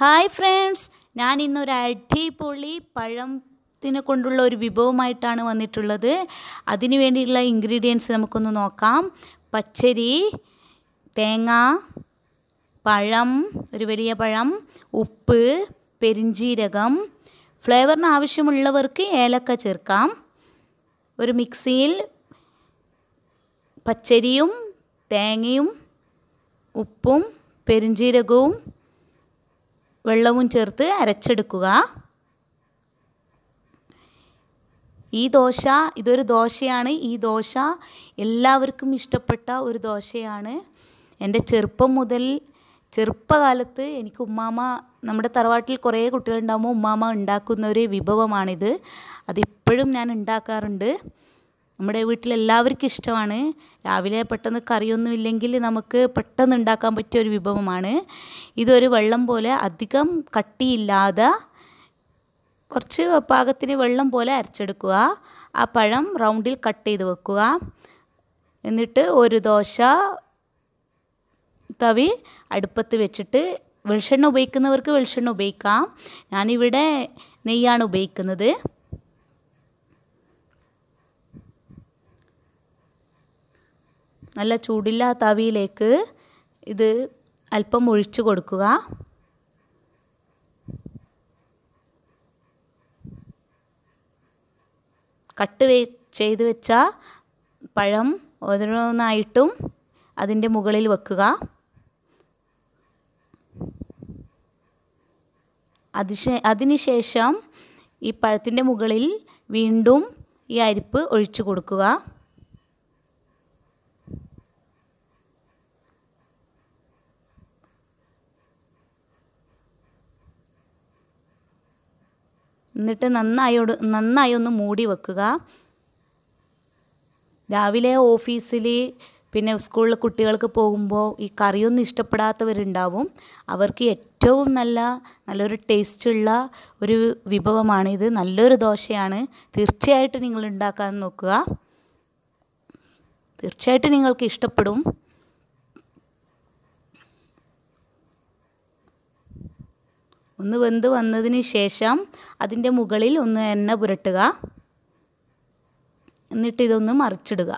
hi friends ഞാൻ ഇന്നൊരു അടിപൊളി പഴത്തിനെ കൊണ്ടുള്ള ഒരു വിഭവമായിട്ടാണ് വന്നിട്ടുള്ളത് അതിന് വേണ്ടിയുള്ള ഇൻഗ്രീഡിയൻസ് നമുക്കൊന്ന് നോക്കാം പച്ചരി തേങ്ങ പഴം ഒരു വലിയ പഴം ഉപ്പ് പെരിഞ്ചീരകം ഫ്ലേവറിന് ആവശ്യമുള്ളവർക്ക് ഏലക്ക ചേർക്കാം ഒരു മിക്സിയിൽ പച്ചരിയും തേങ്ങയും ഉപ്പും പെരിഞ്ചീരകവും വെള്ളവും ചേർത്ത് അരച്ചെടുക്കുക ഈ ദോശ ഇതൊരു ദോശയാണ് ഈ ദോശ എല്ലാവർക്കും ഇഷ്ടപ്പെട്ട ഒരു ദോശയാണ് എൻ്റെ ചെറുപ്പം മുതൽ ചെറുപ്പകാലത്ത് എനിക്ക് ഉമ്മാമ നമ്മുടെ തറവാട്ടിൽ കുറേ കുട്ടികളുണ്ടാകുമ്പോൾ ഉമ്മാമ ഉണ്ടാക്കുന്ന ഒരു വിഭവമാണിത് അതിപ്പോഴും ഞാൻ ഉണ്ടാക്കാറുണ്ട് നമ്മുടെ വീട്ടിലെല്ലാവർക്കും ഇഷ്ടമാണ് രാവിലെ പെട്ടെന്ന് കറിയൊന്നും ഇല്ലെങ്കിൽ നമുക്ക് പെട്ടെന്ന് ഉണ്ടാക്കാൻ പറ്റിയ ഒരു വിഭവമാണ് ഇതൊരു വെള്ളം പോലെ അധികം കട്ടിയില്ലാതെ കുറച്ച് പാകത്തിന് വെള്ളം പോലെ അരച്ചെടുക്കുക ആ പഴം റൗണ്ടിൽ കട്ട് ചെയ്ത് വെക്കുക എന്നിട്ട് ഒരു ദോശ തവി അടുപ്പത്ത് വെച്ചിട്ട് വെളിച്ചെണ്ണ ഉപയോഗിക്കുന്നവർക്ക് വെളിച്ചെണ്ണ ഉപയോഗിക്കാം ഞാനിവിടെ നെയ്യാണ് ഉപയോഗിക്കുന്നത് നല്ല ചൂടില്ലാത്ത അവിയിലേക്ക് ഇത് അല്പം ഒഴിച്ചു കൊടുക്കുക കട്ട് വെ ചെയ്ത് വെച്ച പഴം ഓരോന്നായിട്ടും അതിൻ്റെ മുകളിൽ വെക്കുക അതിശേ അതിനുശേഷം ഈ പഴത്തിൻ്റെ മുകളിൽ വീണ്ടും ഈ അരിപ്പ് ഒഴിച്ചു കൊടുക്കുക എന്നിട്ട് നന്നായി നന്നായി ഒന്ന് മൂടി വെക്കുക രാവിലെ ഓഫീസിൽ പിന്നെ സ്കൂളിൽ കുട്ടികൾക്ക് പോകുമ്പോൾ ഈ കറിയൊന്നും ഇഷ്ടപ്പെടാത്തവരുണ്ടാവും അവർക്ക് ഏറ്റവും നല്ല നല്ലൊരു ടേസ്റ്റുള്ള ഒരു വിഭവമാണിത് നല്ലൊരു ദോശയാണ് തീർച്ചയായിട്ടും നിങ്ങൾ ഉണ്ടാക്കാൻ നോക്കുക തീർച്ചയായിട്ടും നിങ്ങൾക്ക് ഇഷ്ടപ്പെടും ഒന്ന് വെന്ത് വന്നതിന് ശേഷം അതിൻ്റെ മുകളിൽ ഒന്ന് എണ്ണ പുരട്ടുക എന്നിട്ട് ഇതൊന്ന് മറിച്ചിടുക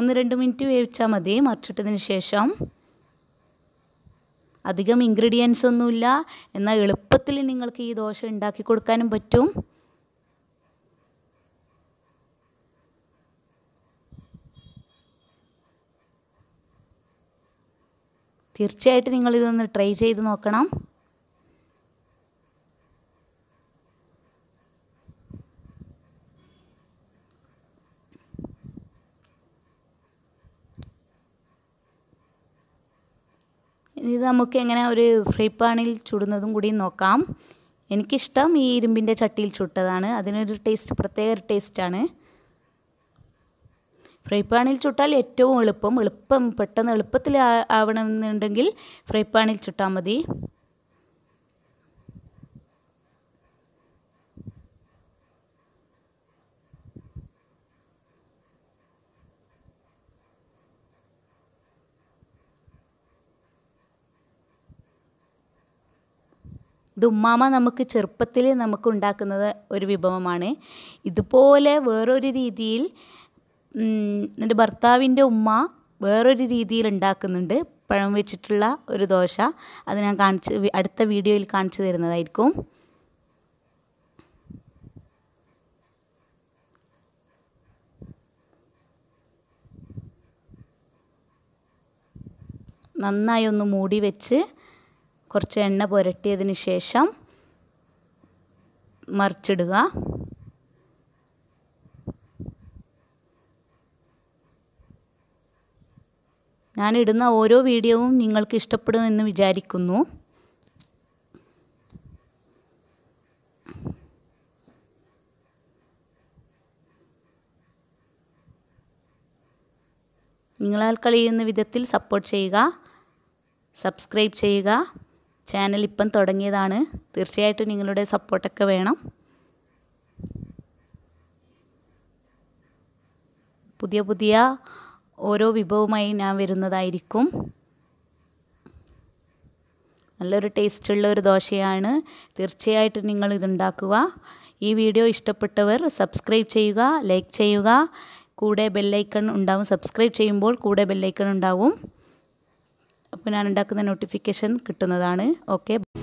ഒന്ന് രണ്ട് മിനിറ്റ് വേവിച്ചാൽ മതി മറിച്ചിട്ടതിന് ശേഷം അധികം ഇൻഗ്രീഡിയൻസ് ഒന്നുമില്ല എന്നാൽ എളുപ്പത്തിൽ നിങ്ങൾക്ക് ഈ ദോശ ഉണ്ടാക്കി കൊടുക്കാനും പറ്റും തീർച്ചയായിട്ടും നിങ്ങളിതൊന്ന് ട്രൈ ചെയ്ത് നോക്കണം ഇത് നമുക്ക് എങ്ങനെ ഒരു ഫ്രൈ പാനിൽ ചുടുന്നതും കൂടി നോക്കാം എനിക്കിഷ്ടം ഈ ഇരുമ്പിൻ്റെ ചട്ടിയിൽ ചുട്ടതാണ് അതിനൊരു ടേസ്റ്റ് പ്രത്യേക ഒരു ടേസ്റ്റാണ് ഫ്രൈ പാനിൽ ചുട്ടാൽ ഏറ്റവും എളുപ്പം എളുപ്പം പെട്ടെന്ന് എളുപ്പത്തിൽ ആവണമെന്നുണ്ടെങ്കിൽ ഫ്രൈ പാനിൽ ചുട്ടാൽ മതി ദുമ്മാമ നമുക്ക് ചെറുപ്പത്തിൽ നമുക്ക് ഉണ്ടാക്കുന്നത് ഒരു വിഭവമാണ് ഇതുപോലെ വേറൊരു രീതിയിൽ എൻ്റെ ഭർത്താവിൻ്റെ ഉമ്മ വേറൊരു രീതിയിൽ ഉണ്ടാക്കുന്നുണ്ട് പഴം വെച്ചിട്ടുള്ള ഒരു ദോശ അത് ഞാൻ കാണിച്ച് അടുത്ത വീഡിയോയിൽ കാണിച്ചു തരുന്നതായിരിക്കും നന്നായി ഒന്ന് മൂടി വെച്ച് കുറച്ച് എണ്ണ പുരട്ടിയതിന് ശേഷം മറിച്ചിടുക ഞാൻ ഇടുന്ന ഓരോ വീഡിയോവും നിങ്ങൾക്ക് ഇഷ്ടപ്പെടുമെന്ന് വിചാരിക്കുന്നു നിങ്ങളാൽ കഴിയുന്ന വിധത്തിൽ സപ്പോർട്ട് ചെയ്യുക സബ്സ്ക്രൈബ് ചെയ്യുക ചാനൽ ഇപ്പം തുടങ്ങിയതാണ് തീർച്ചയായിട്ടും നിങ്ങളുടെ സപ്പോർട്ടൊക്കെ വേണം പുതിയ പുതിയ ഓരോ വിഭവമായി ഞാൻ വരുന്നതായിരിക്കും നല്ലൊരു ടേസ്റ്റുള്ള ഒരു ദോശയാണ് തീർച്ചയായിട്ടും നിങ്ങൾ ഇതുണ്ടാക്കുക ഈ വീഡിയോ ഇഷ്ടപ്പെട്ടവർ സബ്സ്ക്രൈബ് ചെയ്യുക ലൈക്ക് ചെയ്യുക കൂടെ ബെല്ലൈക്കൺ ഉണ്ടാവും സബ്സ്ക്രൈബ് ചെയ്യുമ്പോൾ കൂടെ ബെല്ലൈക്കൺ ഉണ്ടാവും അപ്പോൾ ഞാൻ ഉണ്ടാക്കുന്ന നോട്ടിഫിക്കേഷൻ കിട്ടുന്നതാണ് ഓക്കെ